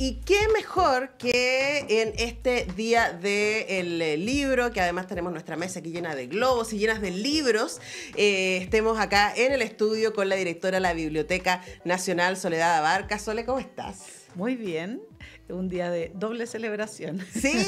Y qué mejor que en este día del eh, libro, que además tenemos nuestra mesa aquí llena de globos y llenas de libros, eh, estemos acá en el estudio con la directora de la Biblioteca Nacional, Soledad Abarca. Sole, ¿cómo estás? Muy bien un día de doble celebración. Sí,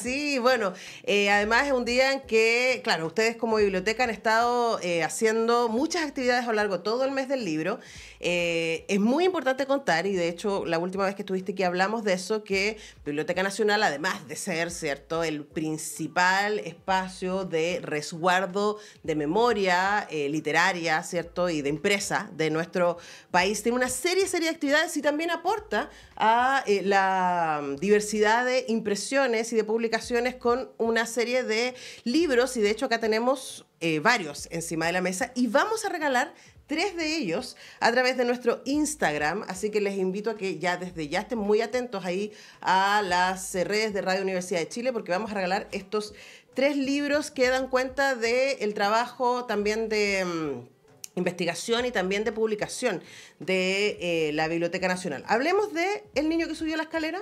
sí, bueno, eh, además es un día en que, claro, ustedes como biblioteca han estado eh, haciendo muchas actividades a lo largo todo el mes del libro. Eh, es muy importante contar, y de hecho la última vez que estuviste aquí hablamos de eso, que Biblioteca Nacional, además de ser, ¿cierto?, el principal espacio de resguardo de memoria literaria, ¿cierto?, y de empresa de nuestro país, tiene una serie, serie de actividades y también aporta a la Mm, diversidad de impresiones y de publicaciones con una serie de libros y de hecho acá tenemos eh, varios encima de la mesa y vamos a regalar tres de ellos a través de nuestro Instagram, así que les invito a que ya desde ya estén muy atentos ahí a las eh, redes de Radio Universidad de Chile porque vamos a regalar estos tres libros que dan cuenta del trabajo también de mm, investigación y también de publicación de eh, la Biblioteca Nacional. Hablemos de El niño que subió la escalera.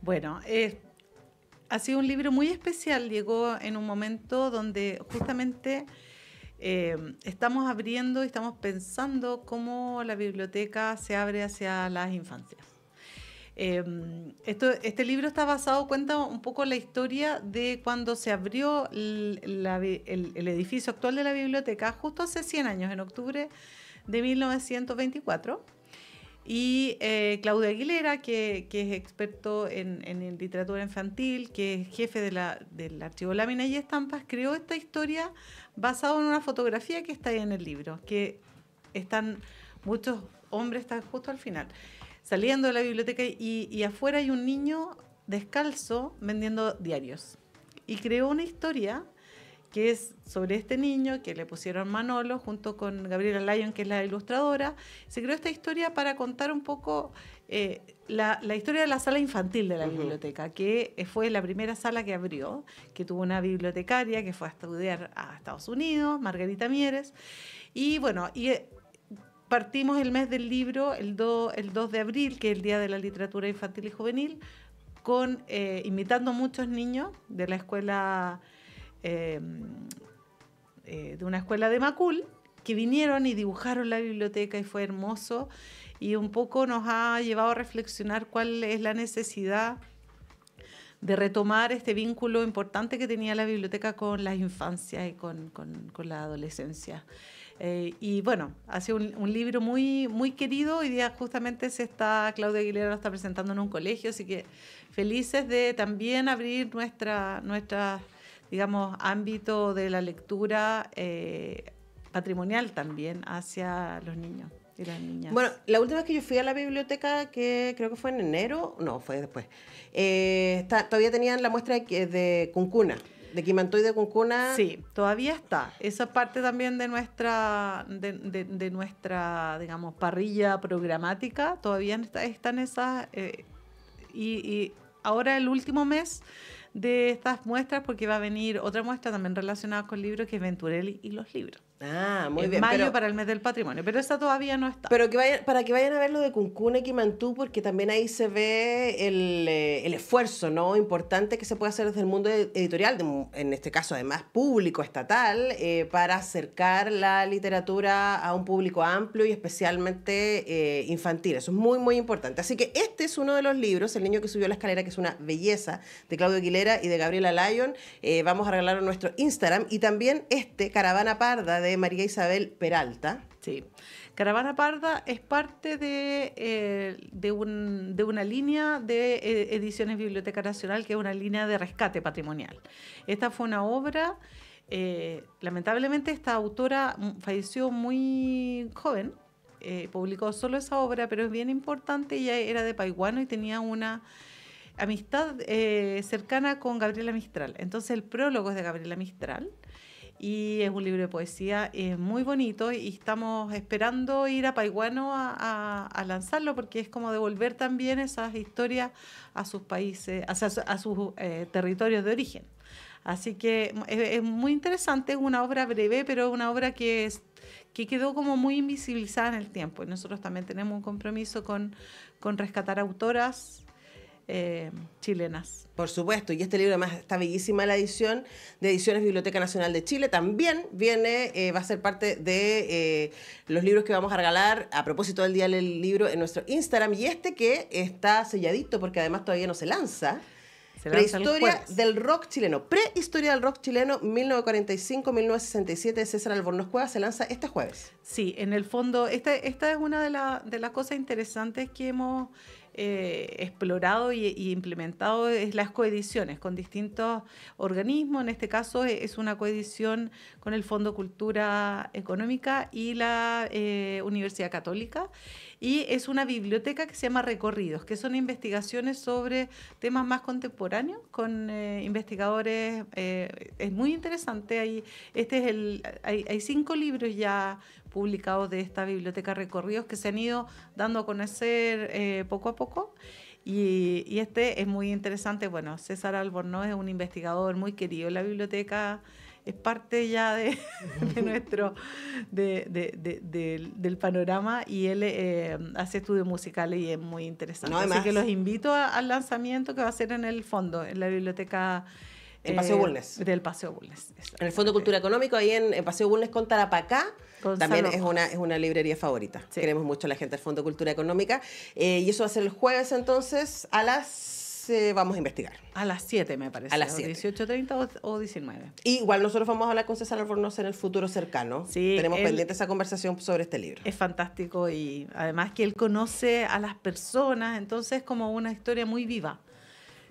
Bueno, ha sido un libro muy especial. Llegó en un momento donde justamente eh, estamos abriendo y estamos pensando cómo la biblioteca se abre hacia las infancias. Em, esto, este libro está basado, cuenta un poco la historia de cuando se abrió el, edificio actual de la biblioteca, justo hace 100 años, en octubre de 1924. Y eh, Claudia Aguilera, que, es experto en, literatura infantil, que es jefe del archivo Lámina y Estampas, creó esta historia basada en una fotografía que está ahí en el libro, que están muchos hombres, están justo al final saliendo de la biblioteca y, afuera hay un niño descalzo vendiendo diarios. Y creó una historia que es sobre este niño que le pusieron Manolo junto con Gabriela Lyon, que es la ilustradora. Se creó esta historia para contar un poco eh, la, historia de la sala infantil de la biblioteca, que eh, fue la primera sala que abrió, que tuvo una bibliotecaria que fue a estudiar a Estados Unidos, Margarita Mieres. Y bueno, y eh, partimos el mes del libro el, el 2 de abril, que es el Día de la Literatura Infantil y Juvenil, con eh, invitando muchos niños de la escuela, em, eh, de una escuela de Macul, que vinieron y dibujaron la biblioteca y fue hermoso y un poco nos ha llevado a reflexionar cuál es la necesidad de retomar este vínculo importante que tenía la biblioteca con la infancia y con, la adolescencia. Eh, y bueno, ha sido un, libro muy, muy querido. y día justamente se está, Claudia Aguilera lo está presentando en un colegio, así que felices de también abrir nuestra, nuestra digamos, ámbito de la lectura eh, patrimonial también hacia los niños. Bueno, la última vez que yo fui a la biblioteca, que creo que fue en enero, no, fue después, eh, todavía tenían la muestra de, de Cuncuna. De Quimantoy de Cuncuna. Sí, todavía está. Esa parte también de nuestra, de, nuestra digamos, parrilla programática, todavía está, están esas. Eh, y, y ahora el último mes de estas muestras, porque va a venir otra muestra también relacionada con libros, que es Venturelli y los libros. Ah, muy bien. mayo para el mes del patrimonio, pero esta todavía no está. Pero que vayan, para que vayan a ver lo de Cuncuna y Mantú porque también ahí se ve eh, el, esfuerzo ¿no? importante que se puede hacer desde el mundo editorial, en este caso además público, estatal, eh, para acercar la literatura a un público amplio y especialmente eh, infantil. Eso es muy, muy importante. Así que este es uno de los libros, El niño que subió la escalera, que es una belleza, de Claudio Aguilera y de Gabriela Lyon. vamos a regalarlo en nuestro Instagram. Y también este, Caravana Parda, de María Isabel Peralta. Sí. Caravana Parda es parte de, eh, una línea de eh, Ediciones Biblioteca Nacional, que es una línea de rescate patrimonial. Esta fue una obra, eh, lamentablemente esta autora falleció muy joven, publicó solo esa obra, pero es bien importante, ella era de Paiguano y tenía una amistad cercana con Gabriela Mistral. Entonces el prólogo es de Gabriela Mistral y es un libro de poesía, es muy bonito y estamos esperando ir a Paiguano a, lanzarlo porque es como devolver también esas historias a sus países, a, sus eh, territorios de origen. Así que es, muy interesante, es una obra breve, pero una obra que, que quedó como muy invisibilizada en el tiempo. Y nosotros también tenemos un compromiso con, con rescatar autoras eh, chilenas. Por supuesto, y este libro además está bellísima la edición de Ediciones Biblioteca Nacional de Chile. También viene, eh, va a ser parte de eh, los libros que vamos a regalar a propósito del Día del Libro en nuestro Instagram. Y este que está selladito porque además todavía no se lanza. Prehistoria del rock chileno. Prehistoria del rock chileno 1945-1967 de César Albornoz Cueva se lanza este jueves. Sí, en el fondo, esta, esta es una de, de las cosas interesantes que hemos eh, explorado y, implementado es las coediciones con distintos organismos. En este caso e, es una coedición con el Fondo Cultura Económica y la eh, Universidad Católica y es una biblioteca que se llama Recorridos, que son investigaciones sobre temas más contemporáneos con eh, investigadores. Eh, es muy interesante. Hay, este es el, hay, cinco libros ya publicados de esta biblioteca Recorridos que se han ido dando a conocer eh, poco a poco. Y, y, este es muy interesante. Bueno, César Alborno es un investigador muy querido en la biblioteca es parte ya de, nuestro, del, panorama y él eh, hace estudios musicales y es muy interesante. Así que los invito al lanzamiento que va a ser en el fondo, en la biblioteca. Eh, del Paseo Bulnes. En el Fondo Cultura Económico, ahí en, el Paseo Bulnes con Tarapacá. También es una, es una librería favorita. Queremos mucho a la gente del Fondo Cultura Económica. Eh, y eso va a ser el jueves entonces a las eh, vamos a investigar. A las 7, me parece. A las 18.30 o, o 19. igual nosotros vamos a hablar con César Albornoz en el futuro cercano. Tenemos pendiente esa conversación sobre este libro. Es fantástico y además que él conoce a las personas, entonces como una historia muy viva,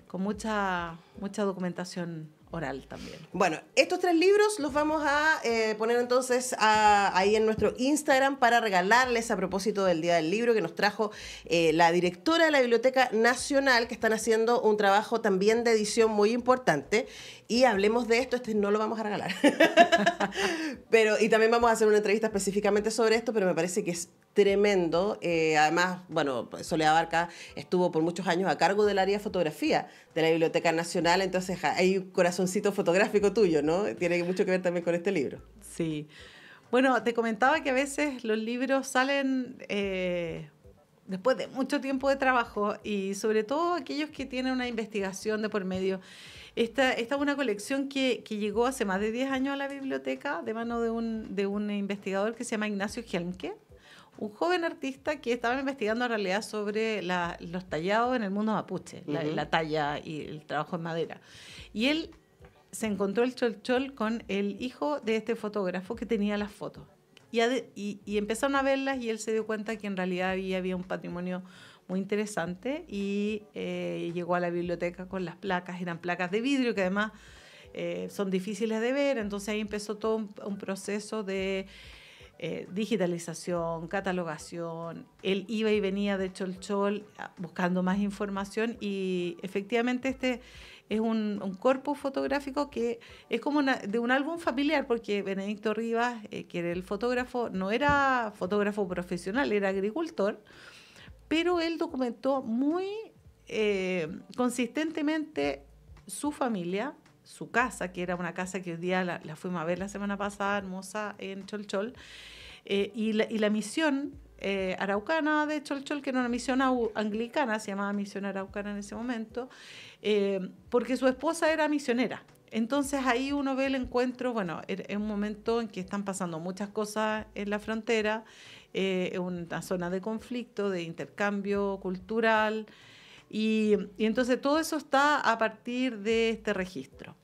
con mucha, mucha documentación oral también. Bueno, estos tres libros los vamos a eh, poner entonces ahí en nuestro Instagram para regalarles a propósito del Día del Libro que nos trajo eh, la directora de la Biblioteca Nacional, que están haciendo un trabajo también de edición muy importante. Y hablemos de esto, este no lo vamos a regalar. pero, y también vamos a hacer una entrevista específicamente sobre esto, pero me parece que es tremendo. Eh, además, bueno, Soledad Barca estuvo por muchos años a cargo del área de fotografía de la Biblioteca Nacional, entonces hay un corazoncito fotográfico tuyo, ¿no? Tiene mucho que ver también con este libro. Sí. Bueno, te comentaba que a veces los libros salen eh, después de mucho tiempo de trabajo y sobre todo aquellos que tienen una investigación de por medio. Esta, esta es una colección que, llegó hace más de 10 años a la biblioteca de mano de un, de un investigador que se llama Ignacio Helmke un joven artista que estaba investigando en realidad sobre los tallados en el mundo mapuche, la, talla y el trabajo en madera. Y él se encontró el cholchol chol con el hijo de este fotógrafo que tenía las fotos. Y, empezaron a verlas y él se dio cuenta que en realidad había, había un patrimonio muy interesante y eh, llegó a la biblioteca con las placas, eran placas de vidrio que además eh, son difíciles de ver, entonces ahí empezó todo un proceso de eh, digitalización, catalogación. Él iba y venía de Cholchol ah, buscando más información y efectivamente este es un, cuerpo fotográfico que es como de un álbum familiar porque Benedicto Rivas, eh, que era el fotógrafo, no era fotógrafo profesional, era agricultor, pero él documentó muy eh, consistentemente su familia, su casa, que era una casa que hoy día la, fuimos a ver la semana pasada, hermosa, en Cholchol. Eh, y, la, misión eh, araucana de Cholchol, que era una misión anglicana, se llamaba Misión Araucana en ese momento, eh, porque su esposa era misionera. Entonces ahí uno ve el encuentro, bueno, es un momento en que están pasando muchas cosas en la frontera, en una zona de conflicto, de intercambio cultural, y, entonces todo eso está a partir de este registro.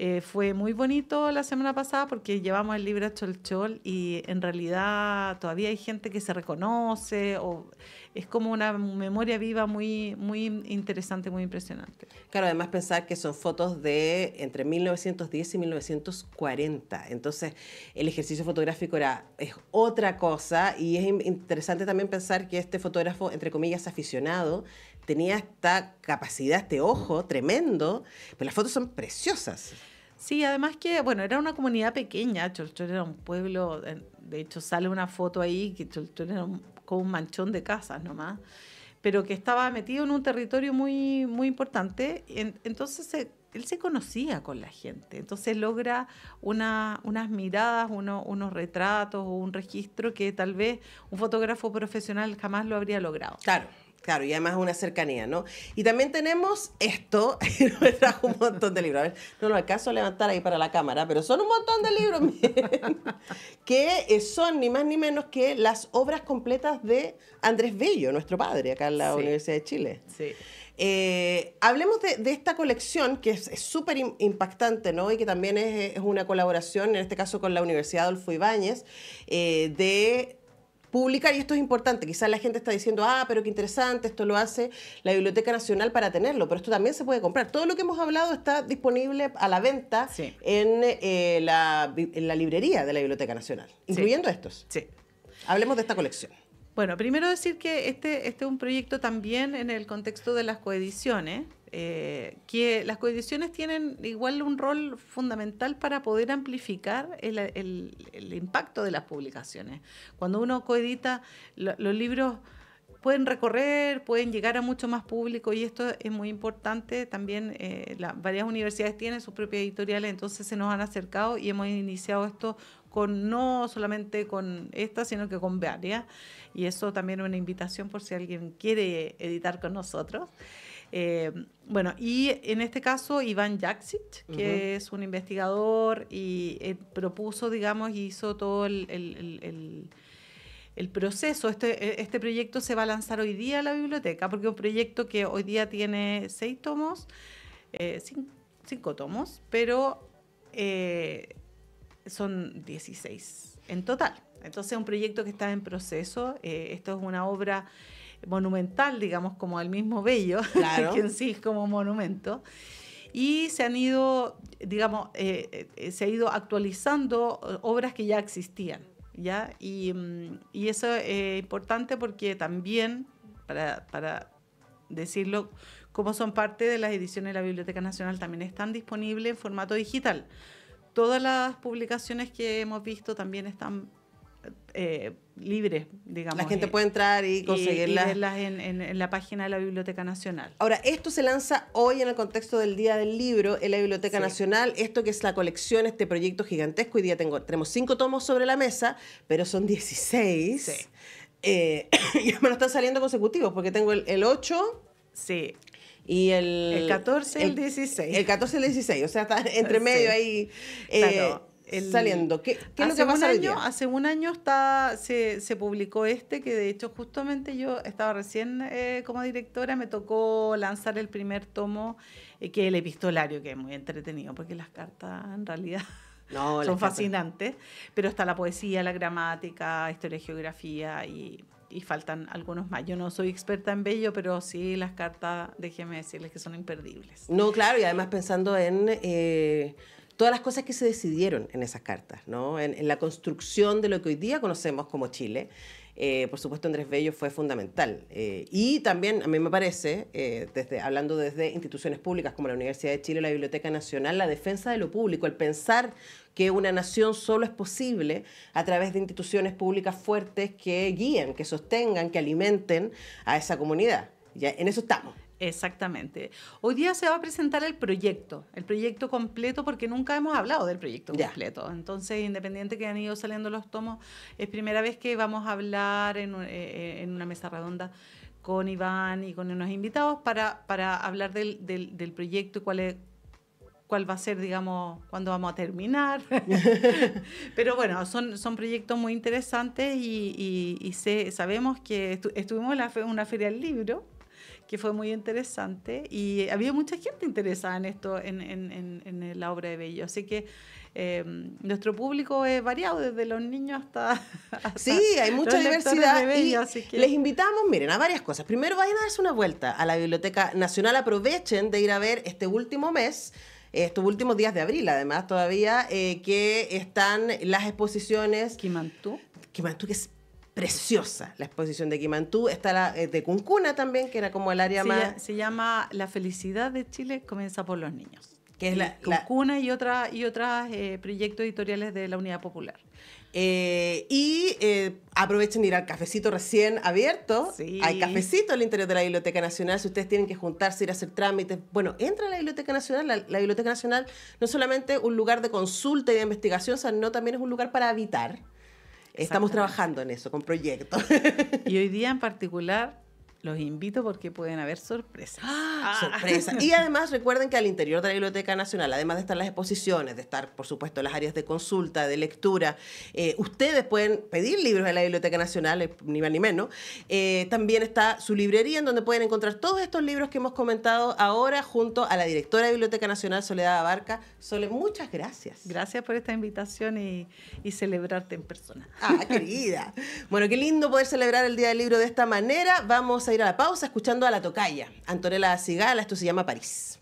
Eh, fue muy bonito la semana pasada porque llevamos el libro a Cholchol y en realidad todavía hay gente que se reconoce o es como una memoria viva muy, muy interesante, muy impresionante. Claro, además pensar que son fotos de entre 1910 y 1940. Entonces el ejercicio fotográfico era, es otra cosa y es interesante también pensar que este fotógrafo, entre comillas, aficionado, tenía esta capacidad, este ojo tremendo, pero las fotos son preciosas. Sí, además que, bueno, era una comunidad pequeña, Cholchol era un pueblo, de hecho sale una foto ahí que Cholchol era un, como un manchón de casas nomás, pero que estaba metido en un territorio muy, muy importante, entonces él se conocía con la gente, entonces logra unas miradas, unos retratos un registro que tal vez un fotógrafo profesional jamás lo habría logrado. Claro. Claro, y además una cercanía, ¿no? Y también tenemos esto, me trajo un montón de libros. A ver, no lo alcanzo levantar ahí para la cámara, pero son un montón de libros, que eh, son ni más ni menos que las obras completas de Andrés Bello, nuestro padre, acá en la Universidad de Chile. Sí. Eh, hablemos de, esta colección que es súper impactante, ¿no? Y que también es, una colaboración, en este caso con la Universidad Adolfo Ibáñez, eh, de publicar, y esto es importante, quizás la gente está diciendo, ah, pero qué interesante, esto lo hace la Biblioteca Nacional para tenerlo, pero esto también se puede comprar. Todo lo que hemos hablado está disponible a la venta en, eh, la, en, la, librería de la Biblioteca Nacional, incluyendo estos. Sí. Hablemos de esta colección. Bueno, primero decir que este, este es un proyecto también en el contexto de las coediciones, eh, que las coediciones tienen igual un rol fundamental para poder amplificar el, impacto de las publicaciones. Cuando uno coedita, los libros pueden recorrer, pueden llegar a mucho más público y esto es muy importante. También eh, varias universidades tienen sus propias editoriales, entonces se nos han acercado y hemos iniciado esto con no solamente con esta, sino que con varias. Y eso también es una invitación por si alguien quiere editar con nosotros. Eh, bueno, y en este caso Iván Jaksic, que es un investigador y eh, propuso, digamos, y hizo todo el, proceso. Este, este, proyecto se va a lanzar hoy día a la biblioteca, porque es un proyecto que hoy día tiene seis tomos, eh, cinco, cinco, tomos, pero son 16 en total. Entonces es un proyecto que está en proceso. esto es una obra monumental, digamos, como el mismo Bello, que en sí es como monumento. Y se han ido, digamos, eh, eh, se ha ido actualizando eh, obras que ya existían, ¿ya? Mm, y, eso es importante porque también, para, para decirlo, como son parte de las ediciones de la Biblioteca Nacional, también están disponibles en formato digital. Todas las publicaciones que hemos visto también están eh, libres, digamos. La gente eh, puede entrar y conseguirlas. en, la página de la Biblioteca Nacional. Ahora, esto se lanza hoy en el contexto del Día del Libro en la Biblioteca Nacional, esto que es la colección, este proyecto gigantesco. Hoy día tengo, tenemos cinco tomos sobre la mesa, pero son 16. Eh, y me lo están saliendo consecutivos, porque tengo el, 8. Sí. Y el, el 14 el, el 16. El 14 y el 16, o sea, está entre medio ahí. Eh, saliendo. ¿Qué, es lo que pasa año, Hace un año está, se, publicó este, que de hecho justamente yo estaba recién eh, como directora, me tocó lanzar el primer tomo, eh, que es el epistolario, que es muy entretenido, porque las cartas en realidad... son fascinantes, pero está la poesía, la gramática, historia geografía y, faltan algunos más. Yo no soy experta en bello, pero sí las cartas, déjenme decirles que son imperdibles. No, claro, y además pensando en... Eh, todas las cosas que se decidieron en esas cartas, en, la construcción de lo que hoy día conocemos como Chile. Eh, por supuesto Andrés Bello fue fundamental. Eh, y también, a mí me parece, eh, hablando desde instituciones públicas como la Universidad de Chile, la Biblioteca Nacional, la defensa de lo público, el pensar que una nación solo es posible a través de instituciones públicas fuertes que guíen, que sostengan, que alimenten a esa comunidad. Ya, en eso estamos. Exactamente. Hoy día se va a presentar el proyecto, el proyecto completo, porque nunca hemos hablado del proyecto completo. Entonces, independiente que han ido saliendo los tomos, es primera vez que vamos a hablar en, eh, eh, una mesa redonda con Iván y con unos invitados para, hablar del, proyecto y cuál cuál va a ser, digamos, cuándo vamos a terminar. Pero bueno, son, son proyectos muy interesantes y, sabemos que estuvimos en la una feria del libro que fue muy interesante y había mucha gente interesada en esto, en, la obra de Bello. Así que eh, nuestro público es variado, desde los niños hasta... hasta sí, hay mucha diversidad. Les invitamos, miren, a varias cosas. Primero, vayan a darse una vuelta a la Biblioteca Nacional, aprovechen de ir a ver este último mes estos últimos días de abril, además, todavía, eh, que están las exposiciones. Quimantú. Quimantú, que es preciosa la exposición de Quimantú. Está la eh, de Cuncuna también, que era como el área más... se llama La felicidad de Chile comienza por los niños. Que es la, Cuncuna y otras y otras eh, proyectos editoriales de la Unidad Popular. Eh, y aprovechen ir al cafecito recién abierto. Hay cafecito al interior de la Biblioteca Nacional. Si ustedes tienen que juntarse, ir a hacer trámites, bueno, entra a la Biblioteca Nacional. La, Biblioteca Nacional no es solamente un lugar de consulta y de investigación, sino también es un lugar para habitar. Estamos trabajando en eso, con proyectos. Y hoy día en particular los invito porque pueden haber sorpresas. ¡Ah! Sorpresas. Y además recuerden que al interior de la Biblioteca Nacional, además de estar las exposiciones, de estar, por supuesto, las áreas de consulta, de lectura, eh, ustedes pueden pedir libros de la Biblioteca Nacional, eh, ni más ni menos. Eh, también está su librería en donde pueden encontrar todos estos libros que hemos comentado ahora junto a la directora de Biblioteca Nacional, Soledad Abarca. Sole, muchas gracias. Gracias por esta invitación y, y celebrarte en persona. Ah, querida. bueno, qué lindo poder celebrar el Día del Libro de esta manera. Vamos a ir a la pausa escuchando a la tocaya. Antonella Cigala, esto se llama París.